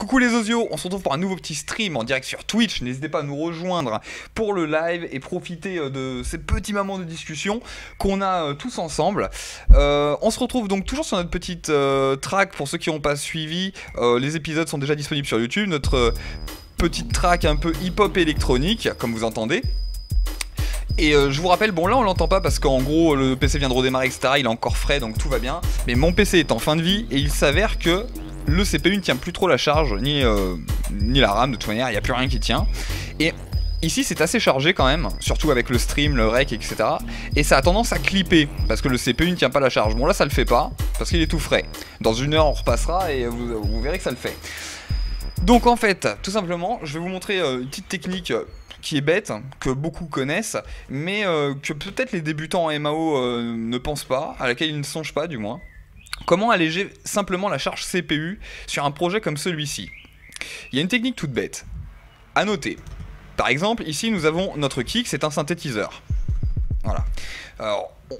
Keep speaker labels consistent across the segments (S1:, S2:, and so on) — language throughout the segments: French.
S1: Coucou les osios, on se retrouve pour un nouveau petit stream en direct sur Twitch, n'hésitez pas à nous rejoindre pour le live et profiter euh, de ces petits moments de discussion qu'on a euh, tous ensemble. Euh, on se retrouve donc toujours sur notre petite track, pour ceux qui n'ont pas suivi, les épisodes sont déjà disponibles sur YouTube, notre petite track un peu hip-hop électronique, comme vous entendez. Et je vous rappelle, bon là on l'entend pas parce qu'en gros le PC vient de redémarrer, etc. Il est encore frais donc tout va bien. Mais mon PC est en fin de vie et il s'avère que le CPU ne tient plus trop la charge, ni, euh, ni la RAM de toute manière, il n'y a plus rien qui tient. Et Ici, c'est assez chargé quand même, surtout avec le stream, le rec, etc. Et ça a tendance à clipper, parce que le CPU ne tient pas la charge. Bon, là, ça le fait pas, parce qu'il est tout frais. Dans une heure, on repassera et vous, vous, verrez que ça le fait. Donc, en fait, tout simplement, je vais vous montrer euh, une petite technique euh, qui est bête, que beaucoup connaissent, mais que peut-être les débutants en MAO ne pensent pas, à laquelle ils ne songent pas, du moins. Comment alléger simplement la charge CPU sur un projet comme celui-ci Il y a une technique toute bête. À noter. Par exemple, ici nous avons notre kick, c'est un synthétiseur. Voilà.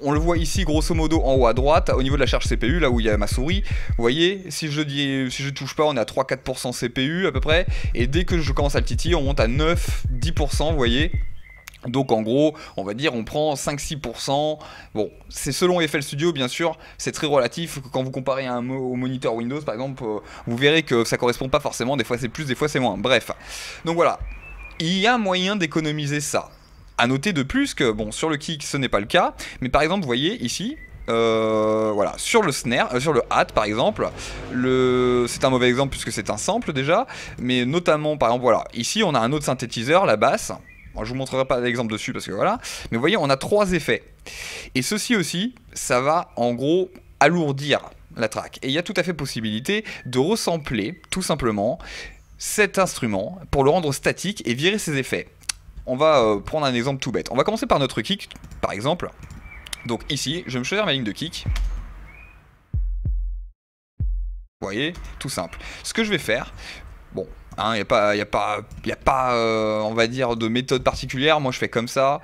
S1: on le voit ici grosso modo en haut à droite, au niveau de la charge CPU, là où il y a ma souris. Vous voyez, si je ne touche pas, on est à 3-4% CPU à peu près. Et dès que je commence à le titiller, on monte à 9-10%, vous voyez. Donc en gros, on va dire on prend 5-6%. Bon, c'est selon FL Studio bien sûr, c'est très relatif. Quand vous comparez un au moniteur Windows par exemple, euh, vous verrez que ça correspond pas forcément. Des fois c'est plus, des fois c'est moins. Bref. Donc voilà, il y a moyen d'économiser ça. À noter de plus que bon sur le kick ce n'est pas le cas, mais par exemple vous voyez ici. Euh, voilà, sur le snare, euh, sur le hat par exemple, c'est un mauvais exemple puisque c'est un sample déjà, mais notamment par exemple, voilà, ici on a un autre synthétiseur, la basse, je vous montrerai pas d'exemple dessus parce que voilà. Mais vous voyez, on a trois effets. Et ceci aussi, ça va en gros alourdir la track. Et il y a tout à fait possibilité de ressembler tout simplement cet instrument pour le rendre statique et virer ses effets. On va euh, prendre un exemple tout bête. On va commencer par notre kick, par exemple. Donc ici, je vais me choisir ma ligne de kick. Vous voyez, tout simple. Ce que je vais faire, bon, il hein, n'y a pas, a pas, euh, on va dire, de méthode particulière. Moi, je fais comme ça.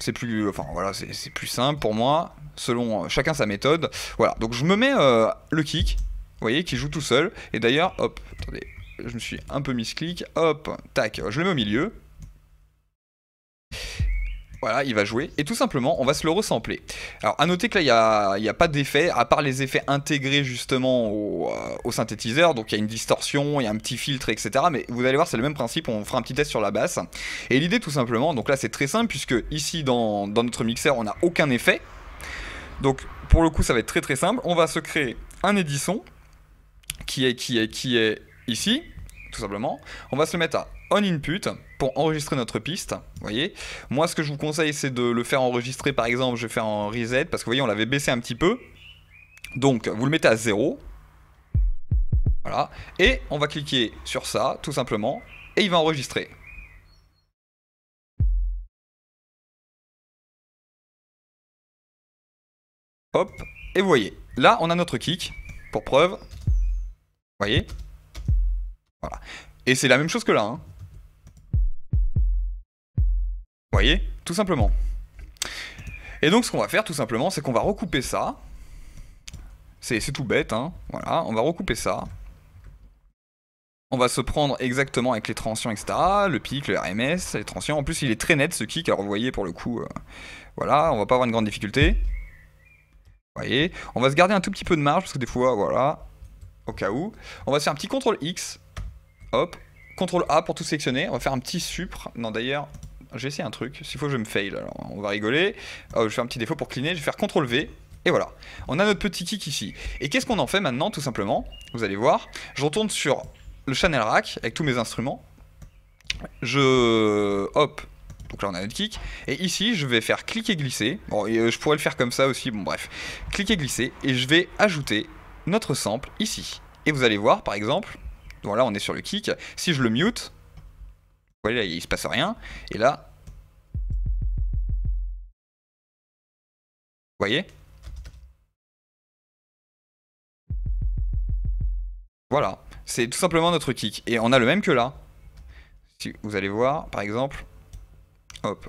S1: C'est plus, enfin, voilà, c'est plus simple pour moi, selon euh, chacun sa méthode. Voilà, donc je me mets euh, le kick, vous voyez, qui joue tout seul. Et d'ailleurs, hop, attendez, je me suis un peu mis clic. Hop, tac, je le mets au milieu. Voilà, il va jouer. Et tout simplement, on va se le resampler. Alors, à noter que là, il n'y a, a, pas d'effet, à part les effets intégrés justement euh, au, synthétiseur. Donc, il y a une distorsion, il y a un petit filtre, etc. Mais vous allez voir, c'est le même principe. On fera un petit test sur la basse. Et l'idée, tout simplement, donc là, c'est très simple, puisque ici, dans, notre mixeur, on n'a aucun effet. Donc, pour le coup, ça va être très très simple. On va se créer un édition qui est, qui est, qui est ici, tout simplement. On va se le mettre à on input enregistrer notre piste. voyez Moi, ce que je vous conseille, c'est de le faire enregistrer. Par exemple, je vais faire un reset parce que vous voyez, on l'avait baissé un petit peu. Donc, vous le mettez à 0. Voilà. Et on va cliquer sur ça, tout simplement. Et il va enregistrer. Hop. Et vous voyez, là, on a notre kick. Pour preuve. voyez Voilà. Et c'est la même chose que là. Hein. Vous voyez Tout simplement. Et donc ce qu'on va faire tout simplement, c'est qu'on va recouper ça. C'est tout bête, hein. Voilà, on va recouper ça. On va se prendre exactement avec les transients, etc. Le pic, le RMS, les transients. En plus, il est très net ce kick, alors vous voyez pour le coup, euh, voilà, on va pas avoir une grande difficulté. Vous voyez, on va se garder un tout petit peu de marge, parce que des fois, voilà, au cas où. On va faire un petit CTRL X, hop, CTRL A pour tout sélectionner. On va faire un petit supr. Non, d'ailleurs, j'ai essayé un truc. S'il faut, je me fail. Alors, on va rigoler. Oh, je fais un petit défaut pour cleaner. Je vais faire CTRL V. Et voilà, on a notre petit kick ici. Et qu'est-ce qu'on en fait maintenant, tout simplement Vous allez voir, je retourne sur le channel rack avec tous mes instruments. Je... hop, donc là on a notre kick. Et ici je vais faire cliquer glisser. Bon, euh, je pourrais le faire comme ça aussi, bon bref. Cliquer glisser et je vais ajouter notre sample ici. Et vous allez voir par exemple, voilà on est sur le kick, si je le mute, voyez, là, il se passe rien. Et là. Vous voyez Voilà. C'est tout simplement notre kick. Et on a le même que là. Si vous allez voir, par exemple. Hop.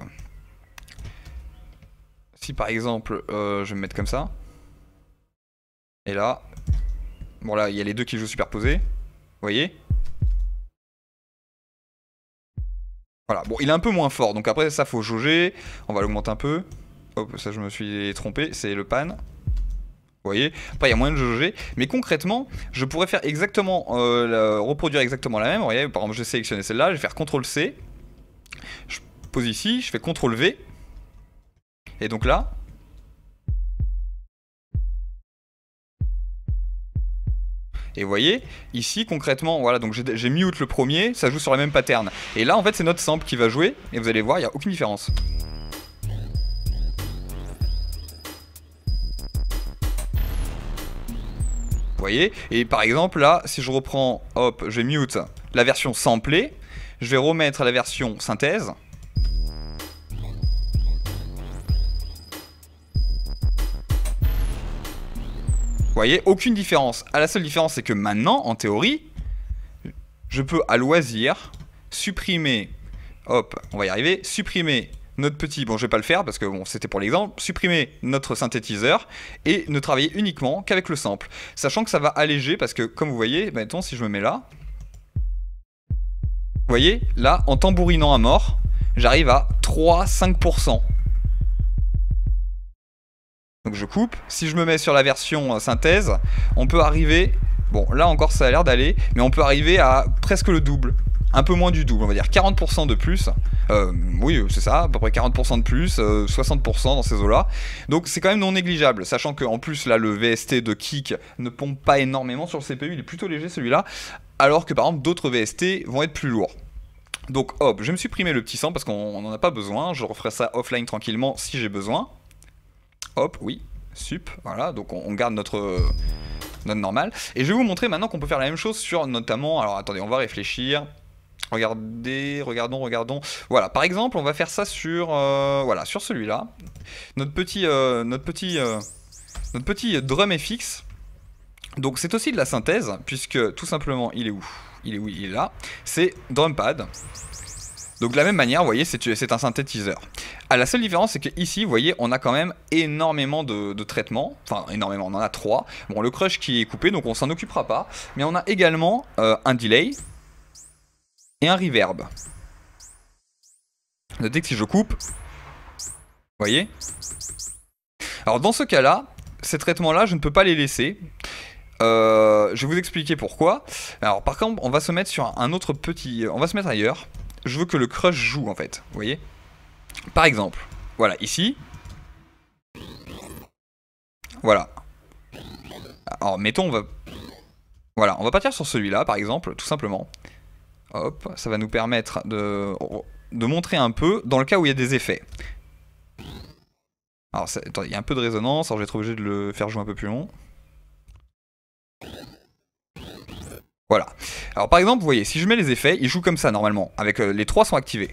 S1: Si par exemple, euh, je vais me mettre comme ça. Et là. Bon là, il y a les deux qui jouent superposés. Vous voyez Voilà, bon, il est un peu moins fort, donc après ça faut jauger. On va l'augmenter un peu. Hop, ça je me suis trompé, c'est le pan. Vous voyez Après, il y a moyen de jauger. Mais concrètement, je pourrais faire exactement, euh, reproduire exactement la même. Vous voyez, par exemple, j'ai sélectionné celle-là, je vais faire CTRL-C. Je pose ici, je fais CTRL-V. Et donc là, Et vous voyez, ici concrètement, voilà, donc j'ai mute le premier, ça joue sur le même pattern. Et là en fait c'est notre sample qui va jouer, et vous allez voir, il n'y a aucune différence. Vous voyez Et par exemple là, si je reprends, hop, j'ai mute la version samplée, je vais remettre la version synthèse, voyez aucune différence. À ah, la seule différence, c'est que maintenant, en théorie, je peux à loisir supprimer. Hop, on va y arriver. Supprimer notre petit, bon je vais pas le faire parce que bon c'était pour l'exemple, supprimer notre synthétiseur et ne travailler uniquement qu'avec le sample. Sachant que ça va alléger parce que comme vous voyez, bah, mettons si je me mets là, vous voyez là en tambourinant à mort, j'arrive à 3-5%. Donc je coupe. Si je me mets sur la version euh, synthèse, on peut arriver... Bon, là encore ça a l'air d'aller, mais on peut arriver à presque le double. Un peu moins du double, on va dire 40% de plus. Euh, oui, euh, c'est ça, à peu près 40% de plus, 60% dans ces eaux-là. Donc c'est quand même non négligeable, sachant qu'en plus là le VST de kick ne pompe pas énormément sur le CPU, il est plutôt léger celui-là, alors que par exemple d'autres VST vont être plus lourds. Donc hop, je vais me supprimer le petit sang parce qu'on n'en a pas besoin, je referai ça offline tranquillement si j'ai besoin hop, oui, sup, voilà, donc on, garde notre note normal. Et je vais vous montrer maintenant qu'on peut faire la même chose sur notamment, alors attendez, on va réfléchir. Regardez, regardons, regardons. Voilà, par exemple, on va faire ça sur, euh, voilà, sur celui-là. Notre petit, euh, notre petit, euh, notre petit drum FX. Donc c'est aussi de la synthèse, puisque tout simplement, il est où Il est où Il est là. C'est drum pad. Donc de la même manière, vous voyez, c'est un synthétiseur. À ah, la seule différence, c'est que ici, vous voyez, on a quand même énormément de, traitements. Enfin, énormément, on en a trois. Bon, le crush qui est coupé, donc on s'en occupera pas. Mais on a également euh, un delay et un reverb. Notez que si je coupe, vous voyez Alors dans ce cas-là, ces traitements-là, je ne peux pas les laisser. Euh, je vais vous expliquer pourquoi. Alors par contre, on va se mettre sur un autre petit... On va se mettre ailleurs je veux que le crush joue en fait, vous voyez Par exemple, voilà, ici. Voilà. Alors, mettons, on va... Voilà, on va partir sur celui-là, par exemple, tout simplement. Hop, ça va nous permettre de, de montrer un peu dans le cas où il y a des effets. Alors, il y a un peu de résonance, alors je vais être obligé de le faire jouer un peu plus long. Voilà. Alors par exemple, vous voyez, si je mets les effets, ils joue comme ça normalement, avec euh, les trois sont activés.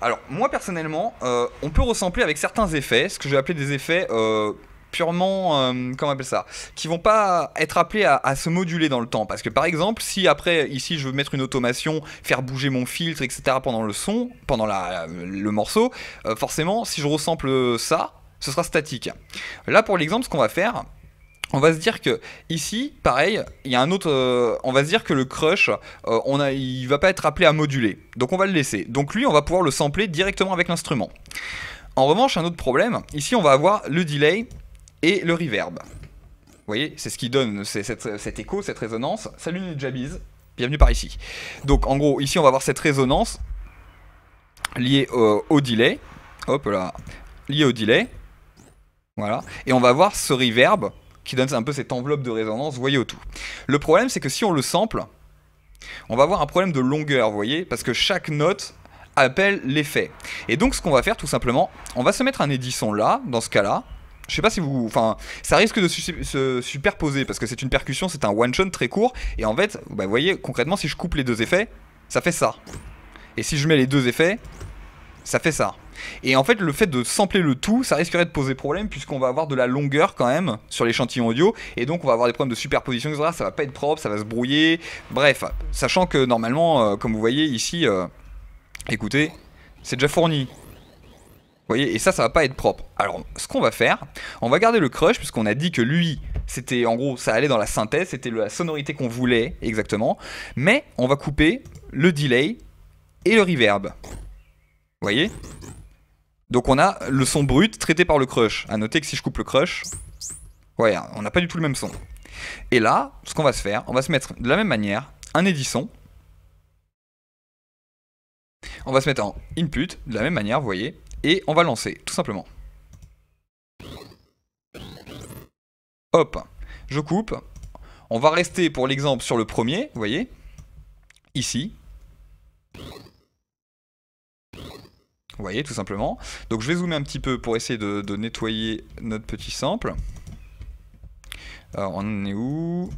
S1: Alors moi personnellement, euh, on peut ressembler avec certains effets, ce que je vais appeler des effets euh, purement, comment on appelle ça, qui vont pas être appelés à, se moduler dans le temps. Parce que par exemple, si après ici je veux mettre une automation, faire bouger mon filtre, etc. pendant le son, pendant le morceau, forcément, si je ressemble ça, ce sera statique. Là pour l'exemple, ce qu'on va faire, on va se dire que ici, pareil, il y a un autre. Euh, on va se dire que le crush, euh, on a, il va pas être appelé à moduler. Donc on va le laisser. Donc lui, on va pouvoir le sampler directement avec l'instrument. En revanche, un autre problème, ici on va avoir le delay et le reverb. Vous voyez, c'est ce qui donne cette, cet écho, cette résonance. Salut les bienvenue par ici. Donc en gros, ici on va avoir cette résonance liée euh, au delay. Hop là, liée au delay. Voilà. Et on va avoir ce reverb qui donne un peu cette enveloppe de résonance, voyez au tout. Le problème, c'est que si on le sample, on va avoir un problème de longueur, vous voyez, parce que chaque note appelle l'effet. Et donc ce qu'on va faire tout simplement, on va se mettre un édition là, dans ce cas-là. Je sais pas si vous... Enfin, ça risque de se superposer parce que c'est une percussion, c'est un one-shot très court. Et en fait, bah, vous voyez, concrètement, si je coupe les deux effets, ça fait ça. Et si je mets les deux effets, ça fait ça. Et en fait, le fait de sampler le tout, ça risquerait de poser problème puisqu'on va avoir de la longueur quand même sur l'échantillon audio et donc on va avoir des problèmes de superposition, etc. Ça va pas être propre, ça va se brouiller. Bref, sachant que normalement, euh, comme vous voyez ici, euh, écoutez, c'est déjà fourni. Vous voyez, et ça, ça va pas être propre. Alors, ce qu'on va faire, on va garder le crush puisqu'on a dit que lui, c'était en gros, ça allait dans la synthèse, c'était la sonorité qu'on voulait exactement, mais on va couper le delay et le reverb voyez Donc on a le son brut traité par le crush. À noter que si je coupe le crush, on n'a pas du tout le même son. Et là, ce qu'on va se faire, on va se mettre de la même manière un Edison. On va se mettre en input de la même manière, vous voyez, et on va lancer, tout simplement. Hop, je coupe. On va rester pour l'exemple sur le premier, vous voyez, ici. Vous voyez, tout simplement. Donc je vais zoomer un petit peu pour essayer de, nettoyer notre petit sample. Alors, on est où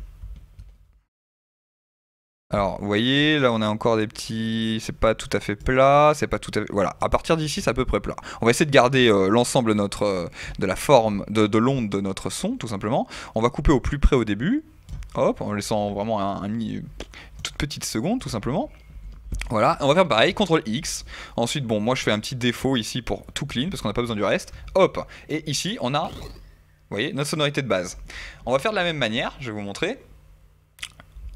S1: alors, vous voyez, là, on a encore des petits... C'est pas tout à fait plat, c'est pas tout à Voilà, à partir d'ici, c'est à peu près plat. On va essayer de garder euh, l'ensemble euh, de la forme, de, l'onde de notre son, tout simplement. On va couper au plus près au début, hop, en laissant vraiment une toute petite seconde, tout simplement. Voilà, on va faire pareil, CTRL X. Ensuite, bon, moi je fais un petit défaut ici pour tout clean, parce qu'on n'a pas besoin du reste. Hop Et ici, on a, vous voyez, notre sonorité de base. On va faire de la même manière, je vais vous montrer.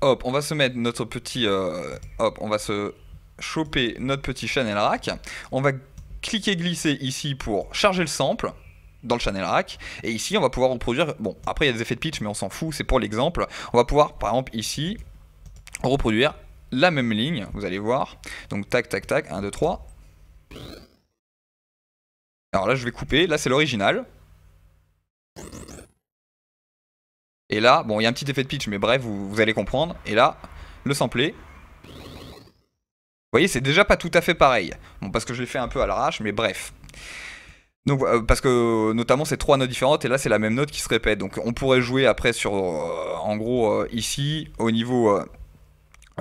S1: Hop, on va se mettre notre petit... Euh, hop, on va se choper notre petit channel rack. On va cliquer glisser ici pour charger le sample dans le channel rack et ici on va pouvoir reproduire bon après il y a des effets de pitch mais on s'en fout c'est pour l'exemple on va pouvoir par exemple ici reproduire la même ligne, vous allez voir. Donc tac, tac, tac, 1, 2, 3. Alors là, je vais couper. Là, c'est l'original. Et là, bon, il y a un petit effet de pitch, mais bref, vous, allez comprendre. Et là, le sampler. Vous voyez, c'est déjà pas tout à fait pareil. Bon, parce que je l'ai fait un peu à l'arrache, mais bref. Donc, euh, parce que notamment c'est trois notes différentes et là c'est la même note qui se répète. Donc on pourrait jouer après sur, euh, en gros, euh, ici, au niveau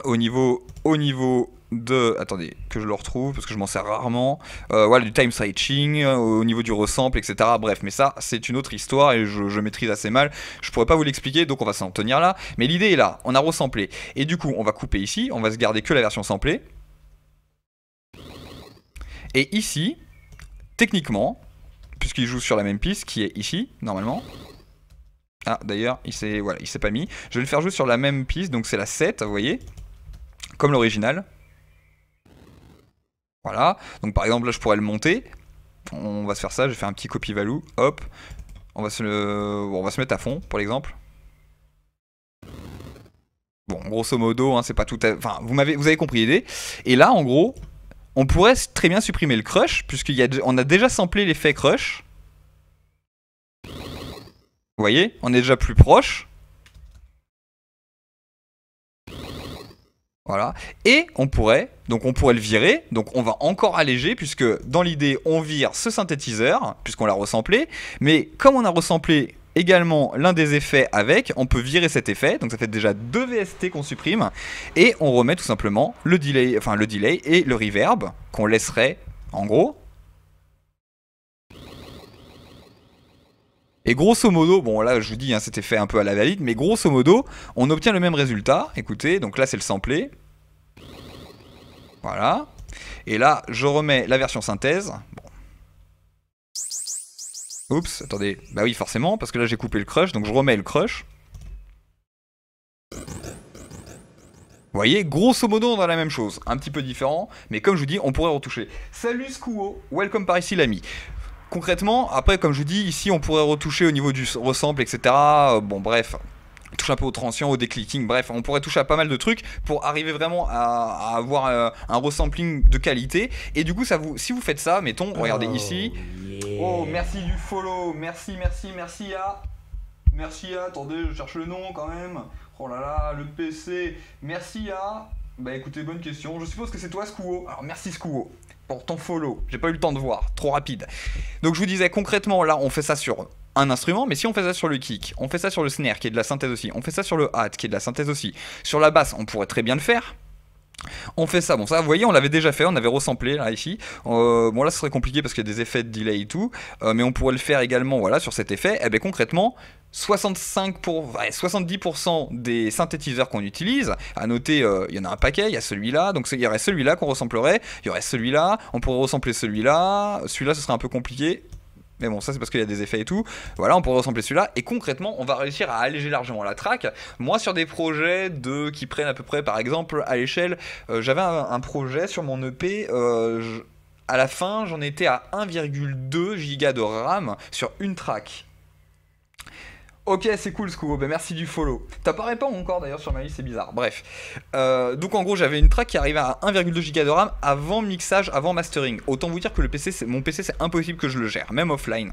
S1: au niveau, au niveau de. Attendez, que je le retrouve parce que je m'en sers rarement. Euh, voilà, du time stretching, euh, au niveau du resample, etc. Bref, mais ça, c'est une autre histoire et je, maîtrise assez mal. Je pourrais pas vous l'expliquer, donc on va s'en tenir là. Mais l'idée est là, on a resamplé. Et du coup, on va couper ici, on va se garder que la version samplée. Et ici, techniquement, puisqu'il joue sur la même piste qui est ici, normalement. Ah, d'ailleurs, il s'est voilà, pas mis. Je vais le faire jouer sur la même piste, donc c'est la 7, vous voyez comme l'original. Voilà. Donc par exemple, là, je pourrais le monter. On va se faire ça. Je vais faire un petit copy value. Hop. On va se, on va se mettre à fond, pour l'exemple. Bon, grosso modo, hein, c'est pas tout à... Enfin, vous, avez, vous avez compris l'idée. Et là, en gros, on pourrait très bien supprimer le crush, puisqu'on a, on a déjà samplé l'effet crush. Vous voyez On est déjà plus proche. Voilà. Et on pourrait, donc on pourrait le virer, donc on va encore alléger, puisque dans l'idée, on vire ce synthétiseur, puisqu'on l'a ressemblé. mais comme on a ressemblé également l'un des effets avec, on peut virer cet effet, donc ça fait déjà deux VST qu'on supprime, et on remet tout simplement le delay, enfin le delay et le reverb qu'on laisserait en gros Et grosso modo, bon là je vous dis, hein, c'était fait un peu à la valide, mais grosso modo, on obtient le même résultat. Écoutez, donc là c'est le samplé. Voilà. Et là, je remets la version synthèse. Oups, attendez. Bah oui, forcément, parce que là j'ai coupé le crush, donc je remets le crush. Vous voyez, grosso modo, on a la même chose. Un petit peu différent, mais comme je vous dis, on pourrait retoucher. Salut Skouo, welcome par ici l'ami concrètement, après, comme je vous dis, ici, on pourrait retoucher au niveau du ressemble, etc. Euh, bon, bref touche un peu au transient, au déclicking, bref, on pourrait toucher à pas mal de trucs pour arriver vraiment à, avoir euh, un resampling de qualité. Et du coup, ça vous, si vous faites ça, mettons, regardez oh, ici. Oh, merci du follow, merci, merci, merci à. Merci à, attendez, je cherche le nom quand même. Oh là là, le PC. Merci à. Bah écoutez, bonne question. Je suppose que c'est toi, Scouo. Alors merci, Scouo pour ton follow. J'ai pas eu le temps de voir, trop rapide. Donc je vous disais concrètement, là on fait ça sur un instrument, mais si on fait ça sur le kick, on fait ça sur le snare qui est de la synthèse aussi, on fait ça sur le hat qui est de la synthèse aussi. Sur la basse, on pourrait très bien le faire, on fait ça, bon ça vous voyez on l'avait déjà fait, on avait ressemblé là ici, euh, bon là ce serait compliqué parce qu'il y a des effets de delay et tout, euh, mais on pourrait le faire également voilà sur cet effet, et eh bien concrètement 65 pour, 70% des synthétiseurs qu'on utilise, à noter, euh, il y en a un paquet, il y a celui-là, donc il y aurait celui-là qu'on ressemblerait, il y aurait celui-là, on pourrait ressembler celui-là, celui-là ce serait un peu compliqué, mais bon, ça c'est parce qu'il y a des effets et tout. Voilà, on pourrait ressembler celui-là. Et concrètement, on va réussir à alléger largement la track. Moi, sur des projets de qui prennent à peu près, par exemple, à l'échelle, euh, j'avais un, projet sur mon EP. Euh, à la fin, j'en étais à 1,2 giga de RAM sur une track. Ok, c'est cool Scoobo, bah, merci du follow. T'apparais pas encore d'ailleurs sur ma liste, c'est bizarre. Bref. Euh, donc en gros, j'avais une track qui arrivait à 1,2 Go de RAM avant mixage, avant mastering. Autant vous dire que le PC, mon PC, c'est impossible que je le gère, même offline.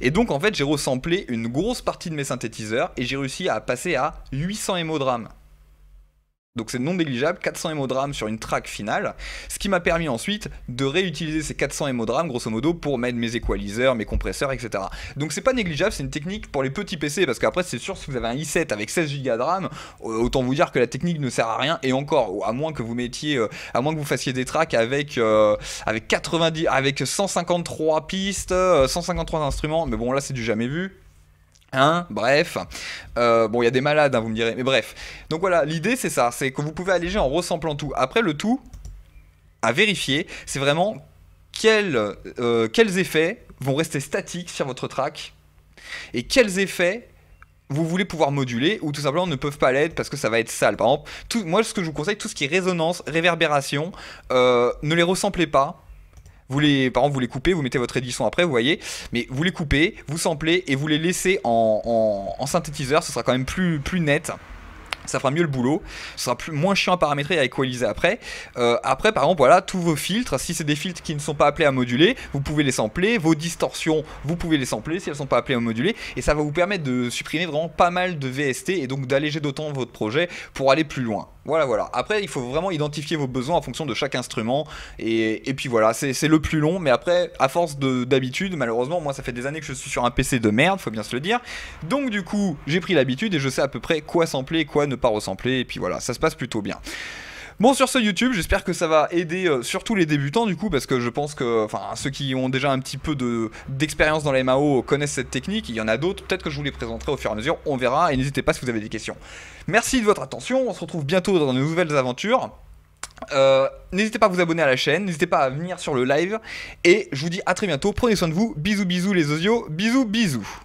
S1: Et donc en fait, j'ai ressemblé une grosse partie de mes synthétiseurs et j'ai réussi à passer à 800 MO de RAM. Donc c'est non négligeable, 400 RAM sur une track finale, ce qui m'a permis ensuite de réutiliser ces 400 RAM grosso modo pour mettre mes equalizers, mes compresseurs, etc. Donc c'est pas négligeable, c'est une technique pour les petits PC parce qu'après c'est sûr si vous avez un i7 avec 16 Go de RAM, euh, autant vous dire que la technique ne sert à rien et encore à moins que vous mettiez, euh, à moins que vous fassiez des tracks avec euh, avec 90, avec 153 pistes, 153 instruments, mais bon là c'est du jamais vu. Hein, bref, euh, bon, il y a des malades, hein, vous me direz, mais bref. Donc voilà, l'idée c'est ça, c'est que vous pouvez alléger en ressemblant tout. Après, le tout à vérifier, c'est vraiment euh, quels effets vont rester statiques sur votre track et quels effets vous voulez pouvoir moduler ou tout simplement ne peuvent pas l'être parce que ça va être sale. Par exemple, tout, moi ce que je vous conseille, tout ce qui est résonance, réverbération, euh, ne les ressemblez pas vous les, par exemple, vous les coupez, vous mettez votre édition après, vous voyez. Mais vous les coupez, vous samplez et vous les laissez en, synthétiseur. Ce sera quand même plus, net ça fera mieux le boulot, ce sera plus, moins chiant à paramétrer et à équaliser après. Euh, après, par exemple, voilà, tous vos filtres, si c'est des filtres qui ne sont pas appelés à moduler, vous pouvez les sampler, vos distorsions, vous pouvez les sampler si elles ne sont pas appelées à moduler, et ça va vous permettre de supprimer vraiment pas mal de VST et donc d'alléger d'autant votre projet pour aller plus loin. Voilà, voilà. Après, il faut vraiment identifier vos besoins en fonction de chaque instrument. Et, puis voilà, c'est le plus long. Mais après, à force d'habitude, malheureusement, moi, ça fait des années que je suis sur un PC de merde, faut bien se le dire. Donc, du coup, j'ai pris l'habitude et je sais à peu près quoi sampler, quoi ne pas ressembler. Et puis voilà, ça se passe plutôt bien. Bon, sur ce YouTube, j'espère que ça va aider euh, surtout les débutants du coup, parce que je pense que enfin ceux qui ont déjà un petit peu d'expérience dans la MAO connaissent cette technique. Il y en a d'autres, peut-être que je vous les présenterai au fur et à mesure, on verra. Et n'hésitez pas si vous avez des questions. Merci de votre attention, on se retrouve bientôt dans de nouvelles aventures. Euh, n'hésitez pas à vous abonner à la chaîne, n'hésitez pas à venir sur le live. Et je vous dis à très bientôt, prenez soin de vous. Bisous, bisous les osios, bisous, bisous.